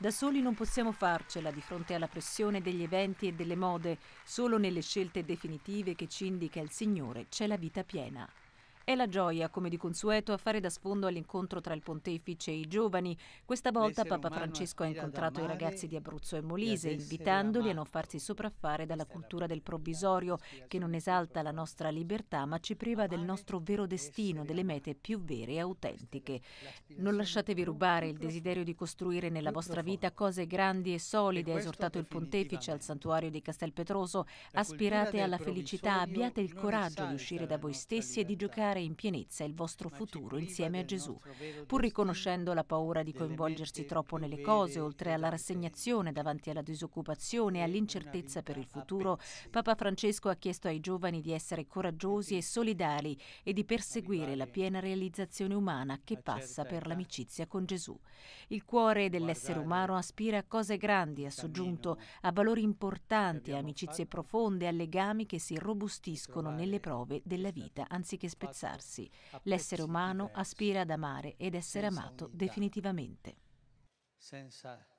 Da soli non possiamo farcela di fronte alla pressione degli eventi e delle mode, solo nelle scelte definitive che ci indica il Signore c'è la vita piena. È la gioia, come di consueto, a fare da sfondo all'incontro tra il pontefice e i giovani. Questa volta Papa Francesco ha incontrato i ragazzi di Abruzzo e Molise, invitandoli a non farsi sopraffare dalla cultura del provvisorio, che non esalta la nostra libertà ma ci priva del nostro vero destino, delle mete più vere e autentiche. Non lasciatevi rubare il desiderio di costruire nella vostra vita cose grandi e solide, ha esortato il pontefice al santuario di Castelpetroso. Aspirate alla felicità, abbiate il coraggio di uscire da voi stessi e di giocare realizzare in pienezza il vostro futuro insieme a Gesù, pur riconoscendo la paura di coinvolgersi troppo nelle cose, oltre alla rassegnazione davanti alla disoccupazione e all'incertezza per il futuro, Papa Francesco ha chiesto ai giovani di essere coraggiosi e solidali e di perseguire la piena realizzazione umana che passa per l'amicizia con Gesù. Il cuore dell'essere umano aspira a cose grandi, ha soggiunto, a valori importanti, a amicizie profonde, a legami che si robustiscono nelle prove della vita anziché spezzare realizzarsi. L'essere umano aspira ad amare ed essere amato definitivamente. Senza